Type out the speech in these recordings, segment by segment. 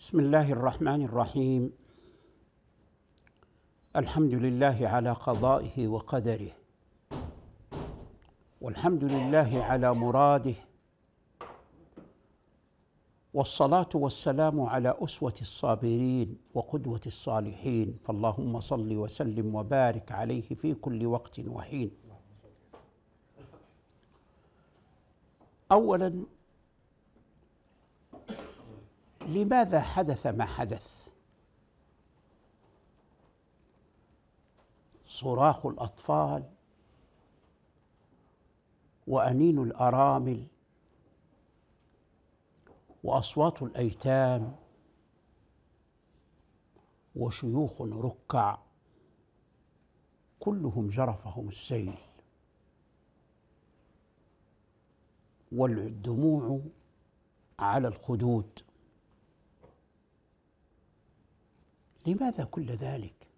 بسم الله الرحمن الرحيم الحمد لله على قضائه وقدره والحمد لله على مراده والصلاه والسلام على اسوه الصابرين وقدوه الصالحين فاللهم صل وسلم وبارك عليه في كل وقت وحين اولا لماذا حدث ما حدث صراخ الاطفال وانين الارامل واصوات الايتام وشيوخ ركع كلهم جرفهم السيل والدموع على الخدود لماذا كل ذلك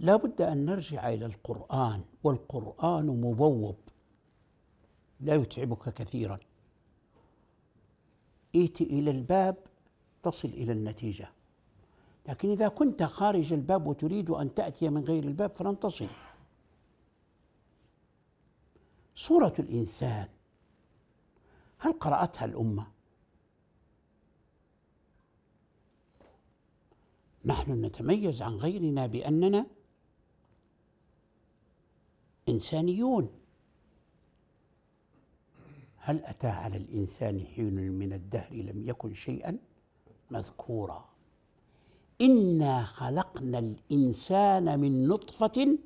لا بد أن نرجع إلى القرآن والقرآن مبوب لا يتعبك كثيرا ائت إلى الباب تصل إلى النتيجة لكن إذا كنت خارج الباب وتريد أن تأتي من غير الباب فلن تصل صورة الإنسان هل قرأتها الأمة؟ نحن نتميز عن غيرنا بأننا إنسانيون هل أتى على الإنسان حين من الدهر لم يكن شيئا مذكورا إنا خلقنا الإنسان من نطفة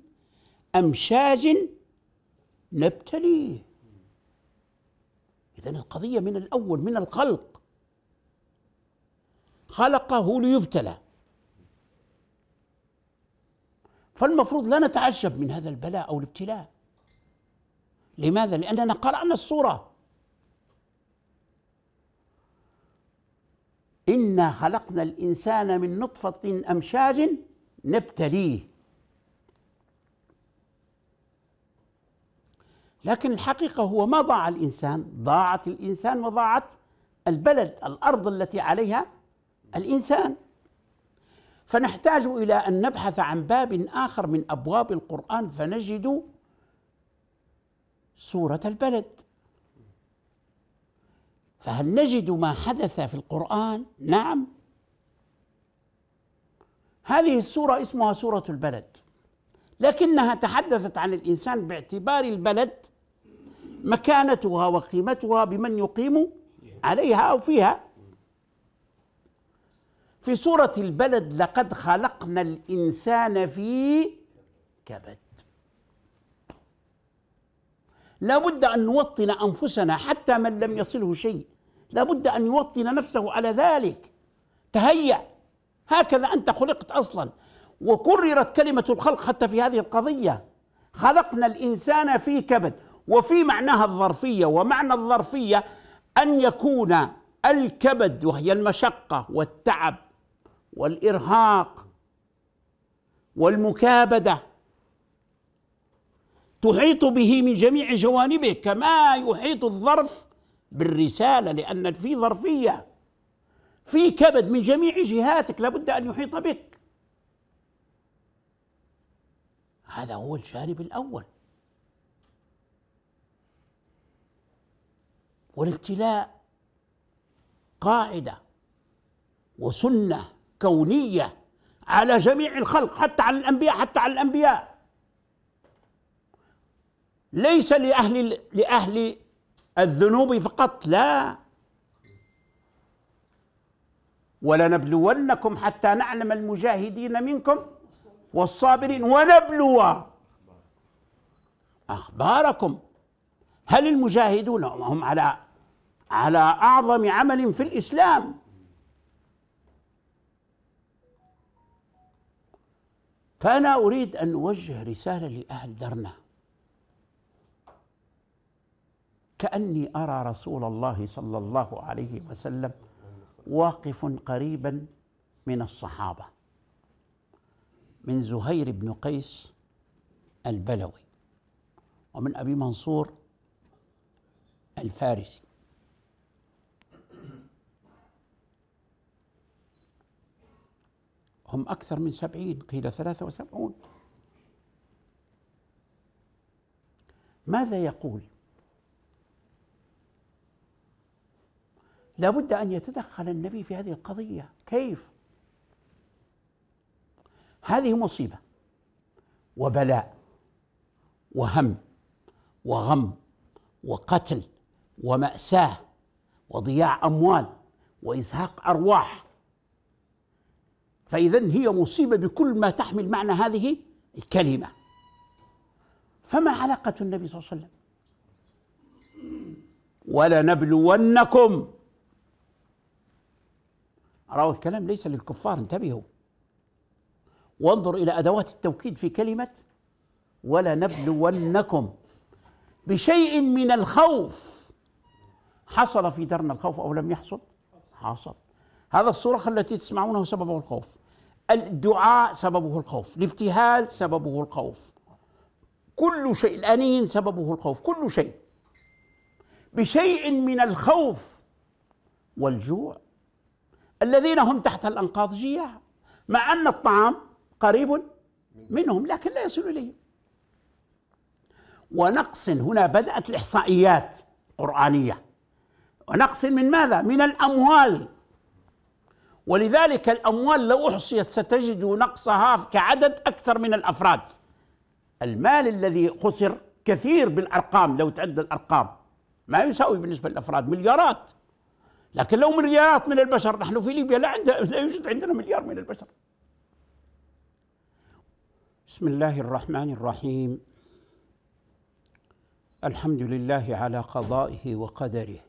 أمشاج نبتليه إذا القضية من الأول من الخلق خلقه ليبتلى فالمفروض لا نتعجب من هذا البلاء أو الابتلاء لماذا؟ لأننا قرأنا الصورة إنا خلقنا الإنسان من نطفة أمشاج نبتليه لكن الحقيقة هو ما ضاع الإنسان ضاعت الإنسان وضاعت البلد الأرض التي عليها الإنسان فنحتاج إلى أن نبحث عن باب آخر من أبواب القرآن فنجد سورة البلد فهل نجد ما حدث في القرآن؟ نعم هذه السورة اسمها سورة البلد لكنها تحدثت عن الإنسان باعتبار البلد مكانتها وقيمتها بمن يقيم عليها أو فيها في سورة البلد لقد خلقنا الإنسان في كبد لابد أن نوطن أنفسنا حتى من لم يصله شيء لابد أن يوطن نفسه على ذلك تهيأ هكذا أنت خلقت أصلا وكررت كلمة الخلق حتى في هذه القضية خلقنا الإنسان في كبد وفي معناها الظرفية ومعنى الظرفية أن يكون الكبد وهي المشقة والتعب والإرهاق والمكابدة تحيط به من جميع جوانبه كما يحيط الظرف بالرسالة لأن في ظرفية في كبد من جميع جهاتك لابد أن يحيط بك هذا هو الجانب الأول والابتلاء قاعده وسنه كونيه على جميع الخلق حتى على الانبياء حتى على الانبياء ليس لاهل لاهل الذنوب فقط لا ولنبلونكم حتى نعلم المجاهدين منكم والصابرين ونبلو اخباركم هل المجاهدون هم على على اعظم عمل في الاسلام فانا اريد ان اوجه رساله لاهل درنا كاني ارى رسول الله صلى الله عليه وسلم واقف قريبا من الصحابه من زهير بن قيس البلوي ومن ابي منصور الفارسي هم أكثر من سبعين قيل ثلاثة وسبعون ماذا يقول لا بد أن يتدخل النبي في هذه القضية كيف هذه مصيبة وبلاء وهم وغم وقتل ومأساة وضياع أموال وإزهاق أرواح فإذا هي مصيبة بكل ما تحمل معنى هذه الكلمة فما علاقة النبي صلى الله عليه وسلم ولنبلونكم رأوا الكلام ليس للكفار انتبهوا وانظر إلى أدوات التوكيد في كلمة ولنبلونكم بشيء من الخوف حصل في درنا الخوف أو لم يحصل حصل هذا الصراخ التي تسمعونه سببه الخوف الدعاء سببه الخوف الابتهال سببه الخوف كل شيء الأنين سببه الخوف كل شيء بشيء من الخوف والجوع الذين هم تحت الأنقاض جياع مع أن الطعام قريب منهم لكن لا يصل إليهم ونقص هنا بدأت الإحصائيات قرآنية ونقص من ماذا؟ من الأموال ولذلك الأموال لو أحصيت ستجد نقصها كعدد أكثر من الأفراد المال الذي خسر كثير بالأرقام لو تعد الأرقام ما يساوي بالنسبة للأفراد مليارات لكن لو مليارات من البشر نحن في ليبيا لا عند لا يوجد عندنا مليار من البشر بسم الله الرحمن الرحيم الحمد لله على قضائه وقدره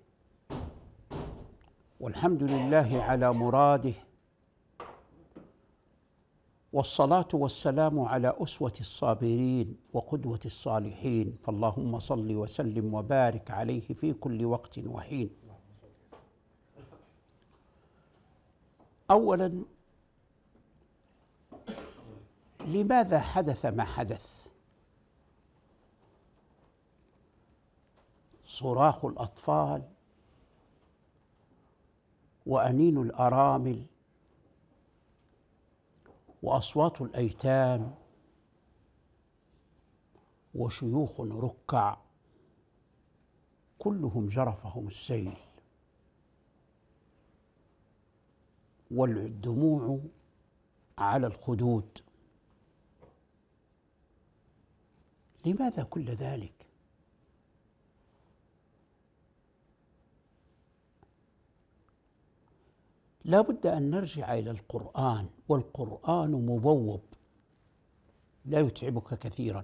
والحمد لله على مراده والصلاه والسلام على اسوه الصابرين وقدوه الصالحين فاللهم صل وسلم وبارك عليه في كل وقت وحين اولا لماذا حدث ما حدث صراخ الاطفال وأنين الأرامل وأصوات الأيتام وشيوخ ركع كلهم جرفهم السيل والدموع على الخدود لماذا كل ذلك لا بد أن نرجع إلى القرآن والقرآن مبوب لا يتعبك كثيرا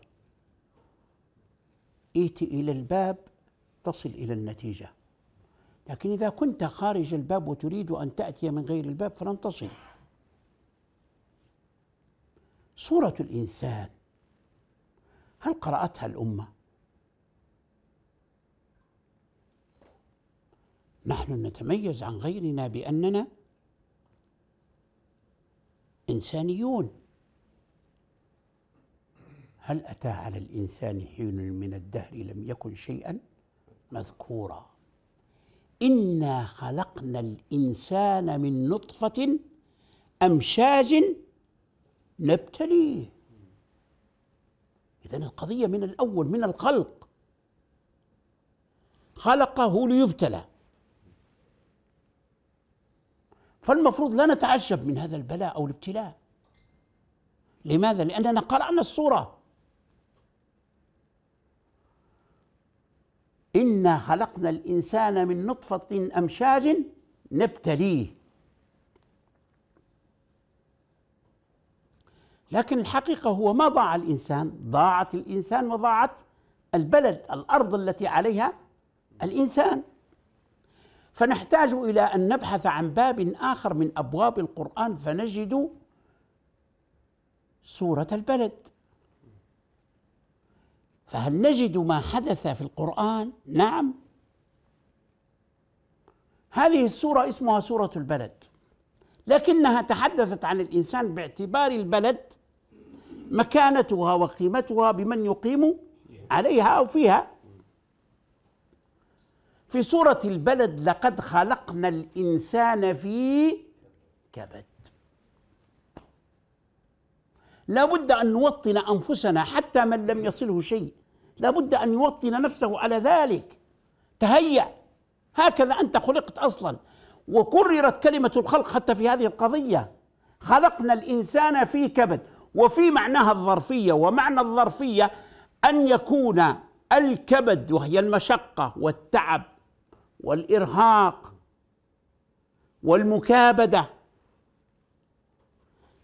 ائت إلى الباب تصل إلى النتيجة لكن إذا كنت خارج الباب وتريد أن تأتي من غير الباب فلن تصل صورة الإنسان هل قرأتها الأمة؟ نحن نتميز عن غيرنا بأننا إنسانيون هل أتى على الإنسان حين من الدهر لم يكن شيئا مذكورا إنا خلقنا الإنسان من نطفة أمشاج نبتليه إذا القضية من الأول من الخلق خلقه ليبتلى فالمفروض لا نتعجب من هذا البلاء أو الابتلاء لماذا؟ لأننا قرأنا الصورة إنا خلقنا الإنسان من نطفة أمشاج نبتليه لكن الحقيقة هو ما ضاع الإنسان ضاعت الإنسان وضاعت البلد الأرض التي عليها الإنسان فنحتاج الى ان نبحث عن باب اخر من ابواب القران فنجد سوره البلد فهل نجد ما حدث في القران نعم هذه السوره اسمها سوره البلد لكنها تحدثت عن الانسان باعتبار البلد مكانتها وقيمتها بمن يقيم عليها او فيها في سورة البلد لقد خلقنا الإنسان في كبد لابد أن نوطن أنفسنا حتى من لم يصله شيء لابد أن يوطن نفسه على ذلك تهيأ هكذا أنت خلقت أصلا وكررت كلمة الخلق حتى في هذه القضية خلقنا الإنسان في كبد وفي معناها الظرفية ومعنى الظرفية أن يكون الكبد وهي المشقة والتعب والارهاق والمكابده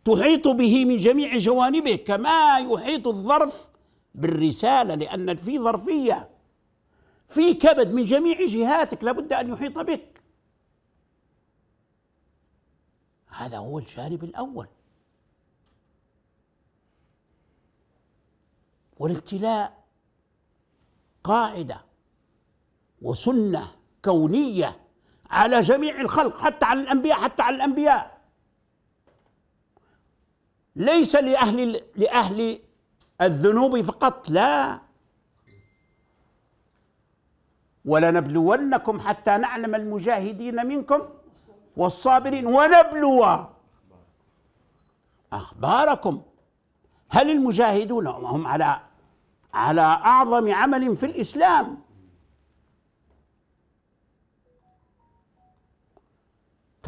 تحيط به من جميع جوانبه كما يحيط الظرف بالرساله لان في ظرفيه في كبد من جميع جهاتك لابد ان يحيط بك هذا هو الجانب الاول والابتلاء قاعده وسنه كونية على جميع الخلق حتى على الأنبياء حتى على الأنبياء ليس لأهل لأهل الذنوب فقط لا ولنبلونكم حتى نعلم المجاهدين منكم والصابرين ونبلو أخباركم هل المجاهدون هم على على أعظم عمل في الإسلام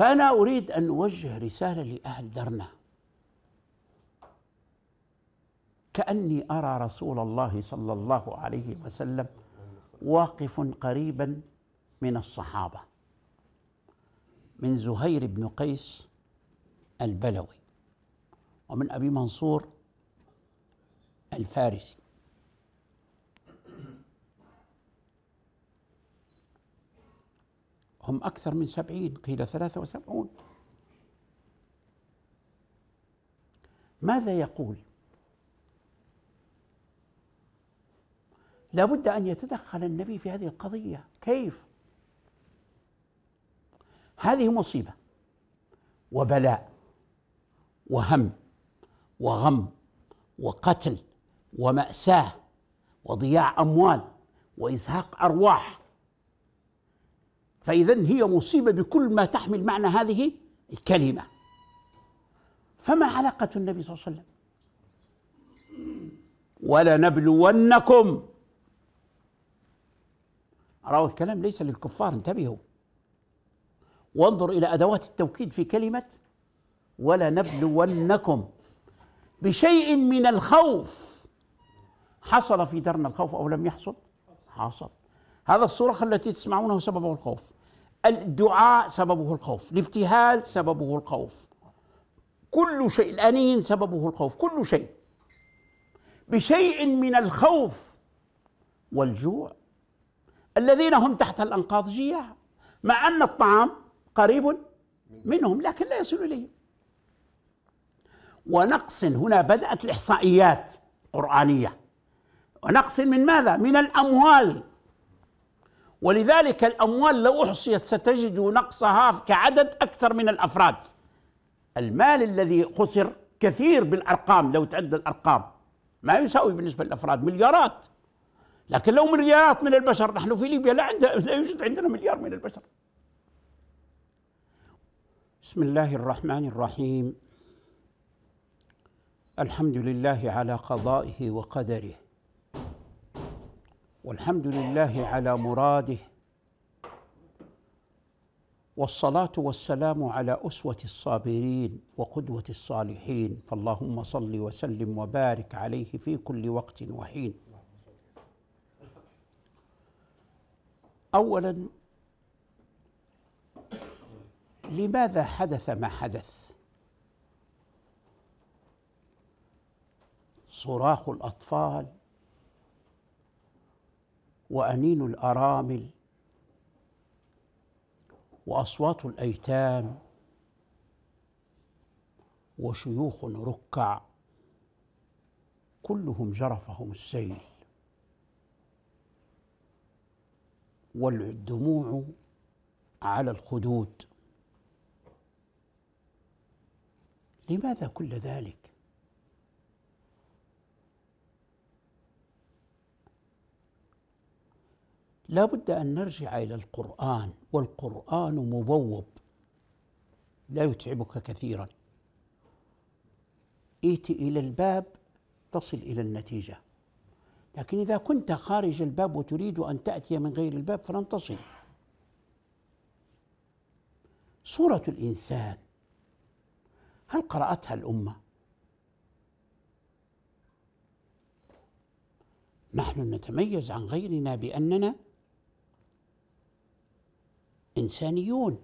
فأنا أريد أن أوجه رسالة لأهل درنا كأني أرى رسول الله صلى الله عليه وسلم واقف قريبا من الصحابة من زهير بن قيس البلوي ومن أبي منصور الفارسي هم أكثر من سبعين قيل ثلاثة وسبعون ماذا يقول لا بد أن يتدخل النبي في هذه القضية كيف هذه مصيبة وبلاء وهم وغم وقتل ومأساة وضياع أموال وإزهاق أرواح فإذا هي مصيبة بكل ما تحمل معنى هذه الكلمة فما علاقة النبي صلى الله عليه وسلم ولنبلونكم رأوا الكلام ليس للكفار انتبهوا وانظر إلى أدوات التوكيد في كلمة ولنبلونكم بشيء من الخوف حصل في درنا الخوف أو لم يحصل حصل هذا الصراخ التي تسمعونه سببه الخوف الدعاء سببه الخوف الابتهال سببه الخوف كل شيء الأنين سببه الخوف كل شيء بشيء من الخوف والجوع الذين هم تحت الأنقاض جياع مع أن الطعام قريب منهم لكن لا يصل إليهم ونقص هنا بدأت الإحصائيات القرآنية ونقص من ماذا؟ من الأموال ولذلك الأموال لو أحصيت ستجد نقصها كعدد أكثر من الأفراد المال الذي خسر كثير بالأرقام لو تعد الأرقام ما يساوي بالنسبة للأفراد مليارات لكن لو مليارات من البشر نحن في ليبيا لا عند لا يوجد عندنا مليار من البشر بسم الله الرحمن الرحيم الحمد لله على قضائه وقدره والحمد لله على مراده والصلاه والسلام على اسوه الصابرين وقدوه الصالحين فاللهم صل وسلم وبارك عليه في كل وقت وحين اولا لماذا حدث ما حدث صراخ الاطفال وأنين الأرامل وأصوات الأيتام وشيوخ ركع كلهم جرفهم السيل والدموع على الخدود لماذا كل ذلك لا بد أن نرجع إلى القرآن والقرآن مبوب لا يتعبك كثيرا ائت إلى الباب تصل إلى النتيجة لكن إذا كنت خارج الباب وتريد أن تأتي من غير الباب فلن تصل صورة الإنسان هل قرأتها الأمة؟ نحن نتميز عن غيرنا بأننا إنسانيون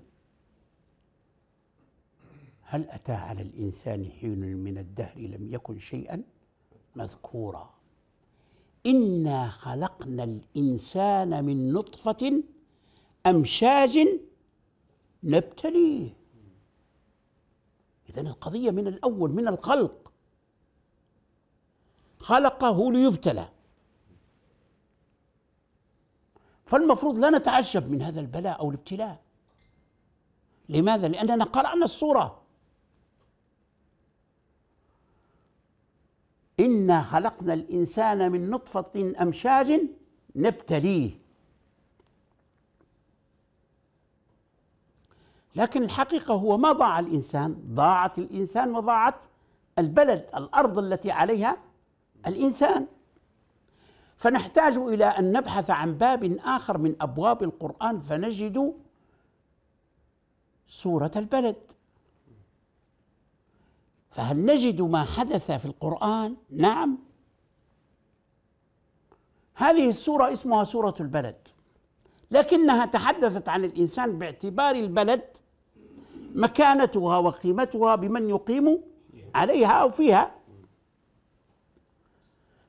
هل أتى على الإنسان حين من الدهر لم يكن شيئا مذكورا إنا خلقنا الإنسان من نطفة أمشاج نبتليه إذا القضية من الأول من الخلق خلقه ليبتلى فالمفروض لا نتعجب من هذا البلاء أو الابتلاء لماذا؟ لأننا قرأنا الصورة إنا خلقنا الإنسان من نطفة أمشاج نبتليه لكن الحقيقة هو ما ضاع الإنسان ضاعت الإنسان وضاعت البلد الأرض التي عليها الإنسان فنحتاج الى ان نبحث عن باب اخر من ابواب القران فنجد سوره البلد فهل نجد ما حدث في القران نعم هذه السوره اسمها سوره البلد لكنها تحدثت عن الانسان باعتبار البلد مكانتها وقيمتها بمن يقيم عليها او فيها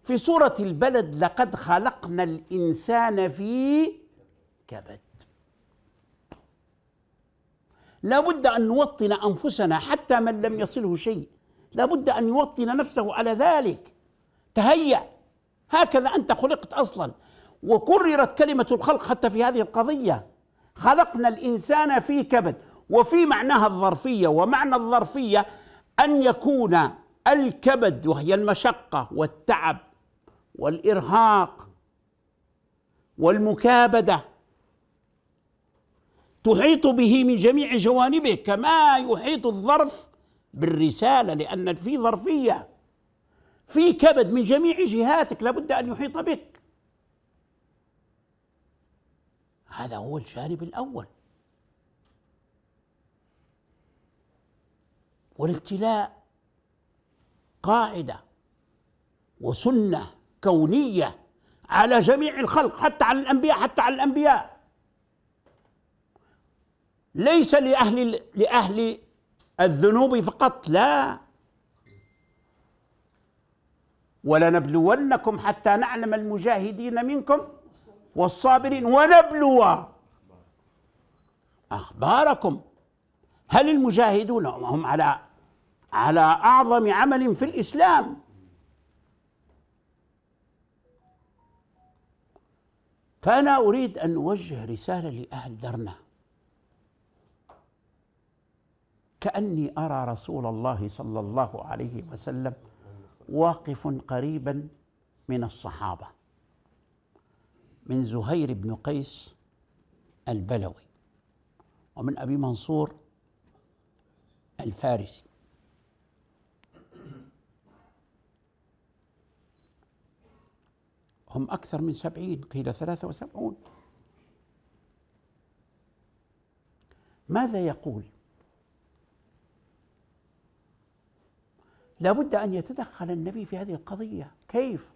في سورة البلد لقد خلقنا الإنسان في كبد لابد أن نوطن أنفسنا حتى من لم يصله شيء لابد أن يوطن نفسه على ذلك تهيأ هكذا أنت خلقت أصلا وكررت كلمة الخلق حتى في هذه القضية خلقنا الإنسان في كبد وفي معناها الظرفية ومعنى الظرفية أن يكون الكبد وهي المشقة والتعب والارهاق والمكابده تحيط به من جميع جوانبه كما يحيط الظرف بالرساله لان في ظرفيه في كبد من جميع جهاتك لابد ان يحيط بك هذا هو الجانب الاول والابتلاء قاعده وسنه كونية على جميع الخلق حتى على الأنبياء حتى على الأنبياء ليس لأهل لأهل الذنوب فقط لا ولنبلونكم حتى نعلم المجاهدين منكم والصابرين ونبلو أخباركم هل المجاهدون هم على على أعظم عمل في الإسلام فأنا أريد أن أوجه رسالة لأهل درنا كأني أرى رسول الله صلى الله عليه وسلم واقف قريبا من الصحابة من زهير بن قيس البلوي ومن أبي منصور الفارسي هم أكثر من سبعين قيل ثلاثة وسبعون ماذا يقول لا بد أن يتدخل النبي في هذه القضية كيف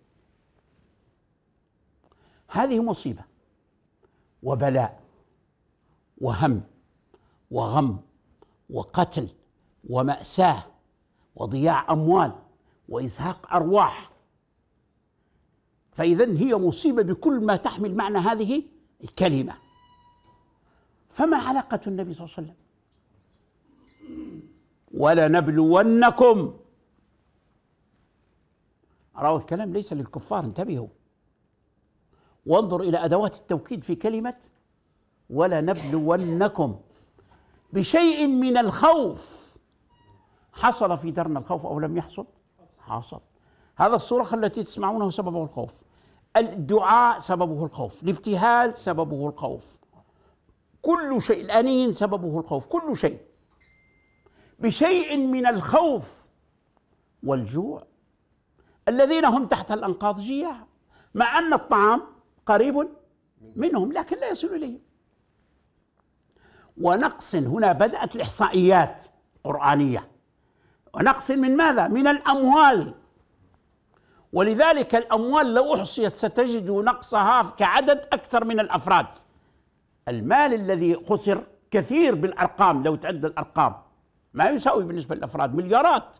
هذه مصيبة وبلاء وهم وغم وقتل ومأساة وضياع أموال وإزهاق أرواح فإذا هي مصيبة بكل ما تحمل معنى هذه الكلمة فما علاقة النبي صلى الله عليه وسلم ولنبلونكم رأوا الكلام ليس للكفار انتبهوا وانظر إلى أدوات التوكيد في كلمة ولنبلونكم بشيء من الخوف حصل في درنا الخوف أو لم يحصل حصل هذا الصراخ التي تسمعونه سببه الخوف الدعاء سببه الخوف الابتهال سببه الخوف كل شيء الأنين سببه الخوف كل شيء بشيء من الخوف والجوع الذين هم تحت الأنقاض جياع مع أن الطعام قريب منهم لكن لا يصل إليهم ونقص هنا بدأت الإحصائيات قرآنية ونقص من ماذا؟ من الأموال ولذلك الأموال لو أحصيت ستجد نقصها كعدد أكثر من الأفراد المال الذي خسر كثير بالأرقام لو تعد الأرقام ما يساوي بالنسبة للأفراد مليارات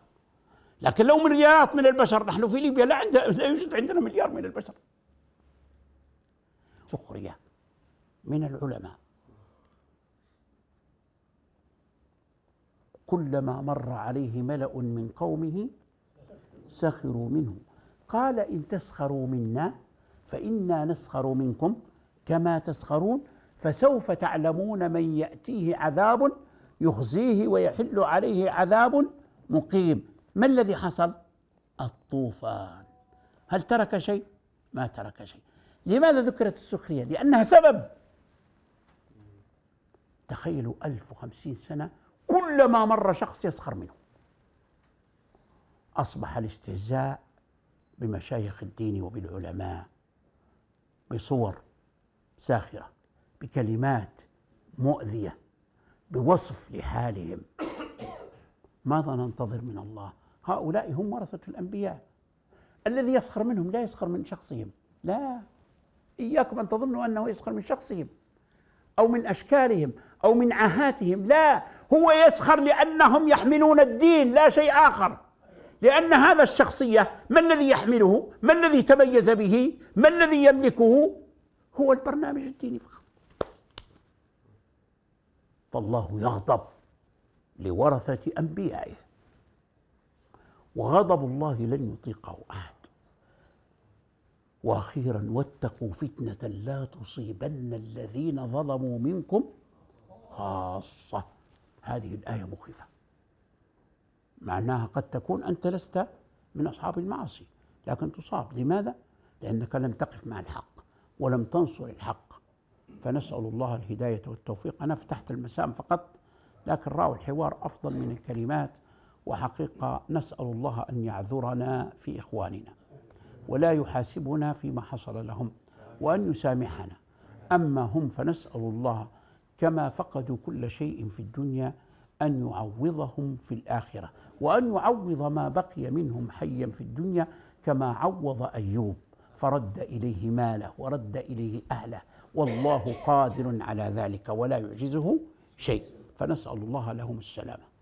لكن لو مليارات من البشر نحن في ليبيا لا عند لا يوجد عندنا مليار من البشر سخرية من العلماء كلما مر عليه ملأ من قومه سخروا منه قال إن تسخروا منا فإنا نسخر منكم كما تسخرون فسوف تعلمون من يأتيه عذاب يخزيه ويحل عليه عذاب مقيم ما الذي حصل؟ الطوفان هل ترك شيء؟ ما ترك شيء لماذا ذكرت السخرية؟ لأنها سبب تخيلوا ألف وخمسين سنة كلما مر شخص يسخر منه أصبح الاستهزاء بمشايخ الدين وبالعلماء بصور ساخره بكلمات مؤذيه بوصف لحالهم ماذا ننتظر من الله هؤلاء هم ورثه الانبياء الذي يسخر منهم لا يسخر من شخصهم لا اياكم ان تظنوا انه يسخر من شخصهم او من اشكالهم او من عاهاتهم لا هو يسخر لانهم يحملون الدين لا شيء اخر لأن هذا الشخصية ما الذي يحمله ما الذي تميز به ما الذي يملكه هو البرنامج الديني فقط فالله يغضب لورثة أنبيائه وغضب الله لن يطيقه أحد واخيرا واتقوا فتنه لا تصيبن الذين ظلموا منكم خاصه هذه الايه مخيفه معناها قد تكون أنت لست من أصحاب المعاصي لكن تصاب لماذا؟ لأنك لم تقف مع الحق ولم تنصر الحق فنسأل الله الهداية والتوفيق أنا فتحت المسام فقط لكن راوا الحوار أفضل من الكلمات وحقيقة نسأل الله أن يعذرنا في إخواننا ولا يحاسبنا فيما حصل لهم وأن يسامحنا أما هم فنسأل الله كما فقدوا كل شيء في الدنيا أن يعوضهم في الآخرة وأن يعوض ما بقي منهم حيا في الدنيا كما عوض أيوب فرد إليه ماله ورد إليه أهله والله قادر على ذلك ولا يعجزه شيء فنسأل الله لهم السلامة